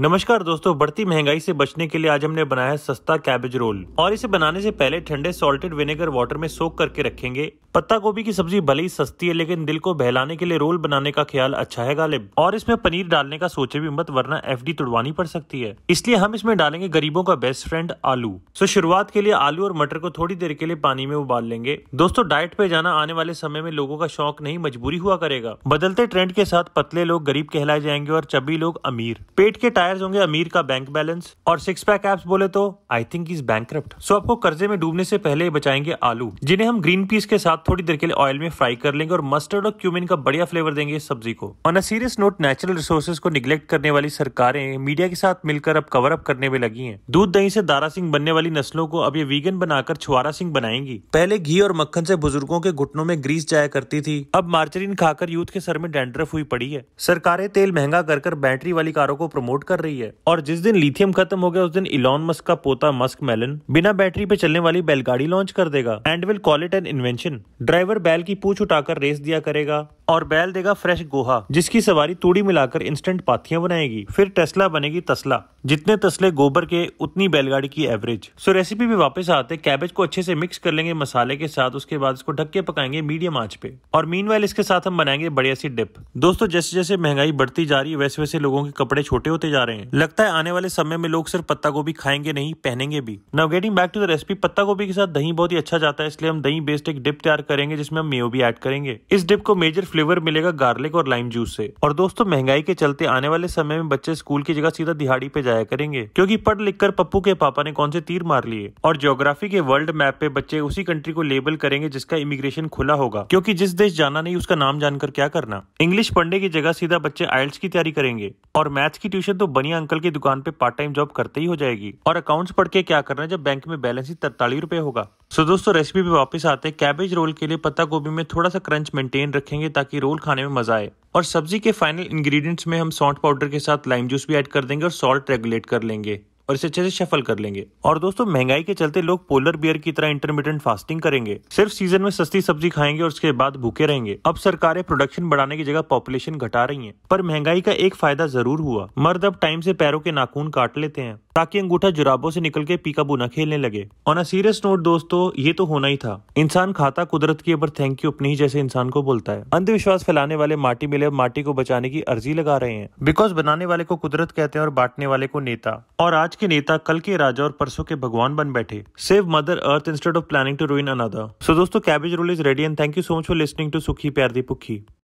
नमस्कार दोस्तों बढ़ती महंगाई से बचने के लिए आज हमने बनाया सस्ता कैबेज रोल और इसे बनाने से पहले ठंडे सॉल्टेड विनेगर वाटर में सोख करके रखेंगे पत्ता गोभी की सब्जी भले ही सस्ती है लेकिन दिल को बहलाने के लिए रोल बनाने का ख्याल अच्छा है गालिब और इसमें पनीर डालने का सोचे भी मत वरना एफ तुड़वानी पड़ सकती है इसलिए हम इसमें डालेंगे गरीबों का बेस्ट फ्रेंड आलू सो शुरुआत के लिए आलू और मटर को थोड़ी देर के लिए पानी में उबाल लेंगे दोस्तों डाइट पे जाना आने वाले समय में लोगों का शौक नहीं मजबूरी हुआ करेगा बदलते ट्रेंड के साथ पतले लोग गरीब कहलाए जाएंगे और चबी लोग अमीर पेट के टायर्स होंगे अमीर का बैंक बैलेंस और सिक्स पैक एप्स बोले तो I think is bank so आपको कर्जे में डूबने से पहले बचाएंगे आलू जिन्हें हम ग्रीन पीस के साथ थोड़ी देर के लिए ऑयल में फ्राई कर लेंगे और मस्टर्ड और क्यूमिन का बढ़िया फ्लेवर देंगे इस सब्जी को on a serious note natural resources को निग्लेक्ट करने वाली सरकारें मीडिया के साथ मिलकर अब कवर अप करने में लगी हैं दूध दही से दारा सिंह बनने वाली नस्लों को अब ये वीगन बनाकर छुआरा सिंह बनाएंगी पहले घी और मक्खन से बुजुर्गों के घुटनों में ग्रीस जाया करती थी अब मार्चरीन खाकर यूथ के सर में डेंड्रफ हुई पड़ी है सरकारें तेल महंगा कर कर बैटरी वाली कारों को प्रमोट कर रही है और जिस दिन लिथियम खत्म हो गया उस दिन इलॉन मस्क का पोता मस्क मेलन बिना बैटरी पे चलने वाली बैलगाड़ी लॉन्च कर देगा and will call it an invention driver बैल की पूछ उठाकर रेस दिया करेगा और बैल देगा फ्रेश गोहा जिसकी सवारी तूड़ी मिलाकर इंस्टेंट पाथियां बनाएगी फिर टेस्ला बनेगी तस्ला जितने तस्ले गोबर के उतनी बैलगाड़ी की एवरेज सो रेसिपी में वापस आते कैबेज को अच्छे से मिक्स कर लेंगे मसाले के साथ उसके बाद इसको ढक के पकाएंगे मीडियम आंच पे और मीन इसके साथ हम बनाएंगे बढ़िया सी डिप दोस्तों जैसे जैसे महंगाई बढ़ती जा रही है वैसे वैसे लोगों के कपड़े छोटे होते जा रहे हैं लगता है आने वाले समय में लोग सिर्फ पत्ता गोभी खाएंगे नहीं पहनेंगे भी now getting back to the recipe पत्ता गोभी के साथ दही बहुत ही अच्छा जाता है इसलिए हम दही बेस्ड एक डिप तैयार करेंगे जिसमें हम मेयो भी ऐड करेंगे इस डिप को मेजर फ्लेवर मिलेगा गार्लिक और लाइम जूस से और दोस्तों महंगाई के चलते आने वाले समय में बच्चे स्कूल की जगह सीधा दिहाड़ी पे जाया करेंगे क्योंकि पढ़ लिख कर पप्पू के पापा ने कौन से तीर मार लिए और ज्योग्राफी के वर्ल्ड मैप पे बच्चे उसी कंट्री को लेबल करेंगे जिसका इमिग्रेशन खुला होगा क्योंकि जिस देश जाना नहीं उसका नाम जानकर क्या करना इंग्लिश पढ़ने की जगह सीधा बच्चे आइल्स की तैयारी करेंगे और मैथ्स की ट्यूशन तो बनिया अंकल की दुकान पे पार्ट टाइम जॉब करते ही हो जाएगी और अकाउंट्स पढ़ के क्या करना जब बैंक में बैलेंस ही तरतालीस रुपए होगा सो so, दोस्तों रेसिपी पे वापस आते हैं कैबेज रोल के लिए पत्ता गोभी में थोड़ा सा क्रंच मेंटेन रखेंगे ताकि रोल खाने में मजा आए और सब्जी के फाइनल इंग्रेडिएंट्स में हम सॉल्ट पाउडर के साथ लाइम जूस भी ऐड कर देंगे और सॉल्ट रेगुलेट कर लेंगे और इसे अच्छे से शफल कर लेंगे और दोस्तों महंगाई के चलते लोग पोलर बियर की तरह इंटरमीडियंट फास्टिंग करेंगे सिर्फ सीजन में सस्ती सब्जी खाएंगे और उसके बाद भूखे रहेंगे अब सरकारें प्रोडक्शन बढ़ाने की जगह पॉपुलेशन घटा रही है पर महंगाई का एक फायदा जरूर हुआ मर्द अब टाइम से पैरों के नाखून काट लेते हैं ताकि अंगूठा जुराबों से निकल के पीकाबू बुना खेलने लगे ऑन अ सीरियस नोट दोस्तों ये तो होना ही था इंसान खाता कुदरत की पर थैंक यू अपने ही जैसे इंसान को बोलता है अंधविश्वास फैलाने वाले माटी मिले माटी को बचाने की अर्जी लगा रहे हैं बिकॉज बनाने वाले को कुदरत कहते हैं और बांटने वाले को नेता और आज के नेता कल के राजा और परसों के भगवान बन बैठे save mother earth instead of planning to ruin another so दोस्तों cabbage roll is ready and thank you so much for listening to सुखी प्यार दी पुखी